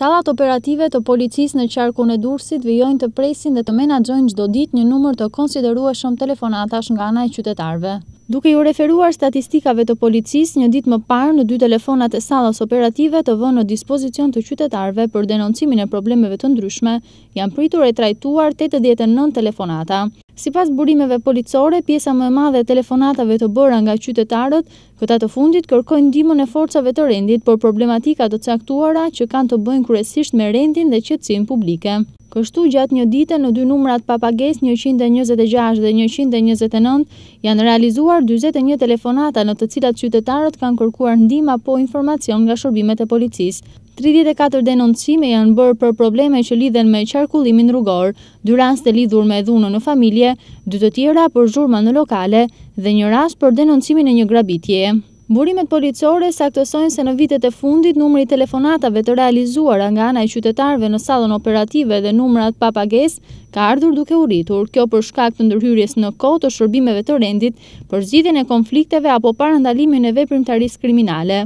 Salat operative të policis në qarku në dursit vijojnë të presin dhe të menagjojnë gjdo dit një numër të konsiderua shumë telefonatash nga anaj qytetarve. Duke ju referuar statistikave të policis, një dit më parë në dy telefonat e salas operative të vënë në dispozicion të qytetarve për denoncimin e problemeve të ndryshme, janë pritur e trajtuar 89 telefonata. Si pas burimeve policore, pjesa më e madhe e telefonatave të bëra nga qytetarët, këta të fundit kërkojnë dimon e forcave të rendit, por problematika të caktuara që kanë të bëjnë kërësisht me rendin dhe qëtësin publike. Kështu gjatë një dite në dy numrat papages 126 dhe 129 janë realizuar 21 telefonata në të cilat qytetarët kanë kërkuar ndima po informacion nga shërbimet e policisë. 34 denoncime janë bërë për probleme që lidhen me qarkullimin rrugor, dy raste lidhur me dhunë në familje, dy të tjera për zhurma në lokale dhe një rast për denoncimin e një grabitje. Burimet policore saktësojnë se në vitet e fundit numri telefonatave të realizuara nga ana i qytetarve në salon operative dhe numrat papages ka ardhur duke uritur, kjo për shkak të ndërhyrjes në kohë të shërbimeve të rendit për zgjidhjen e konflikteve apo parandalimin e veprimtarisë kriminale.